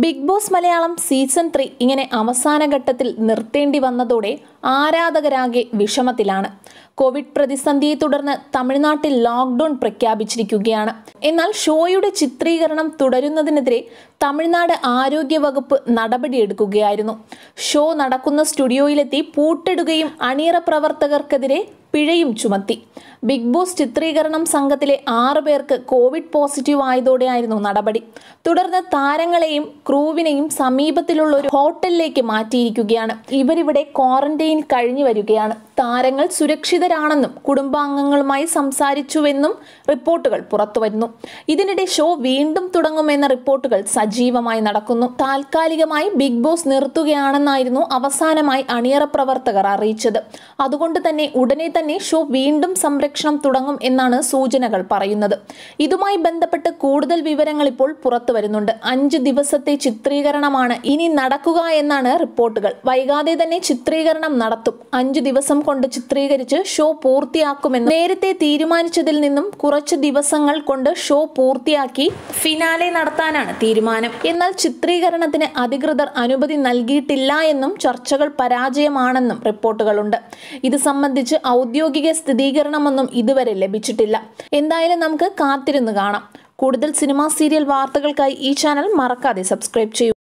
big Boss Malayalam season three ഇങ്ങനെ അവസാന ഘട്ടത്തിൽ നിർത്തേണ്ടി വന്നതോടെ ആരാധകരാകെ വിഷമത്തിലാണ് കോവിഡ് പ്രതിസന്ധിയെ തുടർന്ന് തമിഴ്നാട്ടിൽ ലോക്ക്ഡൌൺ പ്രഖ്യാപിച്ചിരിക്കുകയാണ് എന്നാൽ ഷോയുടെ ചിത്രീകരണം തുടരുന്നതിനെതിരെ തമിഴ്നാട് ആരോഗ്യ വകുപ്പ് നടപടിയെടുക്കുകയായിരുന്നു ഷോ നടക്കുന്ന സ്റ്റുഡിയോയിലെത്തി പൂട്ടിടുകയും അണിയറ പ്രവർത്തകർക്കെതിരെ പിഴയും ചുമത്തി ബിഗ് ബോസ് ചിത്രീകരണം സംഘത്തിലെ ആറു പേർക്ക് കോവിഡ് പോസിറ്റീവ് ആയതോടെയായിരുന്നു നടപടി തുടർന്ന് താരങ്ങളെയും ക്രൂവിനെയും സമീപത്തിലുള്ള ഒരു ഹോട്ടലിലേക്ക് മാറ്റിയിരിക്കുകയാണ് ഇവരിവിടെ ക്വാറന്റൈൻ കഴിഞ്ഞു വരികയാണ് താരങ്ങൾ സുരക്ഷിതരാണെന്നും കുടുംബാംഗങ്ങളുമായി സംസാരിച്ചുവെന്നും റിപ്പോർട്ടുകൾ പുറത്തുവരുന്നു ഇതിനിടെ ഷോ വീണ്ടും തുടങ്ങുമെന്ന റിപ്പോർട്ടുകൾ സജീവമായി നടക്കുന്നു താൽക്കാലികമായി ബിഗ് ബോസ് നിർത്തുകയാണെന്നായിരുന്നു അവസാനമായി അണിയറ പ്രവർത്തകർ അറിയിച്ചത് അതുകൊണ്ട് തന്നെ ഉടനെ തന്നെ ഷോ വീണ്ടും സംരക്ഷണം തുടങ്ങും എന്നാണ് സൂചനകൾ പറയുന്നത് ഇതുമായി ബന്ധപ്പെട്ട് കൂടുതൽ വിവരങ്ങൾ ഇപ്പോൾ പുറത്തു വരുന്നുണ്ട് അഞ്ച് ദിവസത്തെ ചിത്രീകരണമാണ് ഇനി നടക്കുക എന്നാണ് റിപ്പോർട്ടുകൾ വൈകാതെ തന്നെ ചിത്രീകരണം നടത്തും അഞ്ച് ദിവസം കൊണ്ട് ചിത്രീകരിച്ച് ഷോ പൂർത്തിയാക്കുമെന്ന് നേരത്തെ തീരുമാനിച്ചതിൽ നിന്നും കുറച്ച് ദിവസങ്ങൾ കൊണ്ട് ഷോ പൂർത്തിയാക്കി ഫിനാലെ നടത്താനാണ് തീരുമാനം എന്നാൽ ചിത്രീകരണത്തിന് അധികൃതർ അനുമതി നൽകിയിട്ടില്ല എന്നും ചർച്ചകൾ പരാജയമാണെന്നും റിപ്പോർട്ടുകളുണ്ട് ഇത് സംബന്ധിച്ച് ഔദ്യോഗിക സ്ഥിരീകരണമൊന്നും ഇതുവരെ ലഭിച്ചിട്ടില്ല എന്തായാലും നമുക്ക് കാത്തിരുന്ന് കാണാം കൂടുതൽ സിനിമാ സീരിയൽ വാർത്തകൾക്കായി ഈ ചാനൽ മറക്കാതെ സബ്സ്ക്രൈബ് ചെയ്യൂ